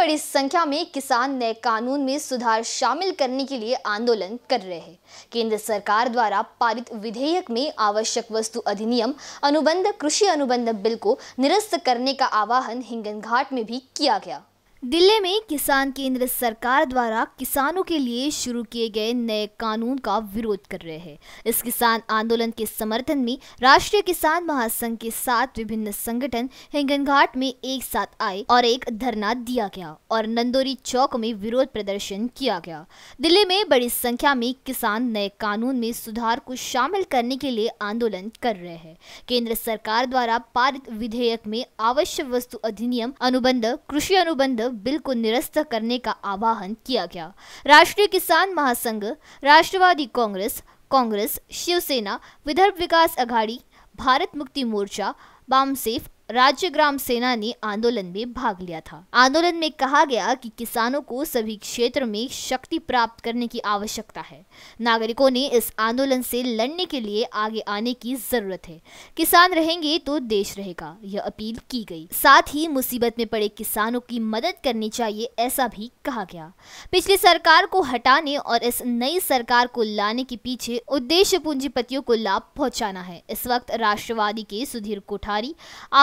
बड़ी संख्या में किसान नए कानून में सुधार शामिल करने के लिए आंदोलन कर रहे हैं केंद्र सरकार द्वारा पारित विधेयक में आवश्यक वस्तु अधिनियम अनुबंध कृषि अनुबंध बिल को निरस्त करने का आवाहन हिंगन घाट में भी किया गया दिल्ली में किसान केंद्र सरकार द्वारा किसानों के लिए शुरू किए गए नए कानून का विरोध कर रहे हैं इस किसान आंदोलन के समर्थन में राष्ट्रीय किसान महासंघ के साथ विभिन्न संगठन हिंगनघाट में एक साथ आए और एक धरना दिया गया और नंदोरी चौक में विरोध प्रदर्शन किया गया दिल्ली में बड़ी संख्या में किसान नए कानून में सुधार को शामिल करने के लिए आंदोलन कर रहे हैं केंद्र सरकार द्वारा पारित विधेयक में आवश्यक वस्तु अधिनियम अनुबंध कृषि अनुबंध बिल को निरस्त करने का आह्वान किया गया राष्ट्रीय किसान महासंघ राष्ट्रवादी कांग्रेस कांग्रेस शिवसेना विदर्भ विकास अघाड़ी भारत मुक्ति मोर्चा बामसेफ राज्य ग्राम सेना ने आंदोलन में भाग लिया था आंदोलन में कहा गया कि किसानों को सभी क्षेत्र में शक्ति प्राप्त करने की आवश्यकता है नागरिकों ने इस आंदोलन से लड़ने के लिए आगे आने की जरूरत है किसान रहेंगे तो देश रहेगा यह अपील की गई साथ ही मुसीबत में पड़े किसानों की मदद करनी चाहिए ऐसा भी कहा गया पिछली सरकार को हटाने और इस नई सरकार को लाने के पीछे उद्देश्य पूंजीपतियों को लाभ पहुँचाना है इस वक्त राष्ट्रवादी के सुधीर कोठारी अंसारी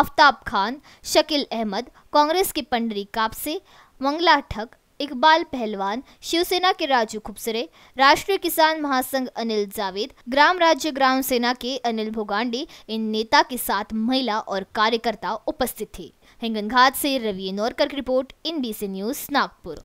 आफ्ताब खान शकील अहमद कांग्रेस के पंडरी कापसे मंगला ठक इकबाल पहलवान शिवसेना के राजू खुबसरे राष्ट्रीय किसान महासंघ अनिल जावेद ग्राम राज्य ग्राम सेना के अनिल भोगांडे इन नेता के साथ महिला और कार्यकर्ता उपस्थित थे हिंगनघाट से रवि नौरकर की रिपोर्ट इन न्यूज नागपुर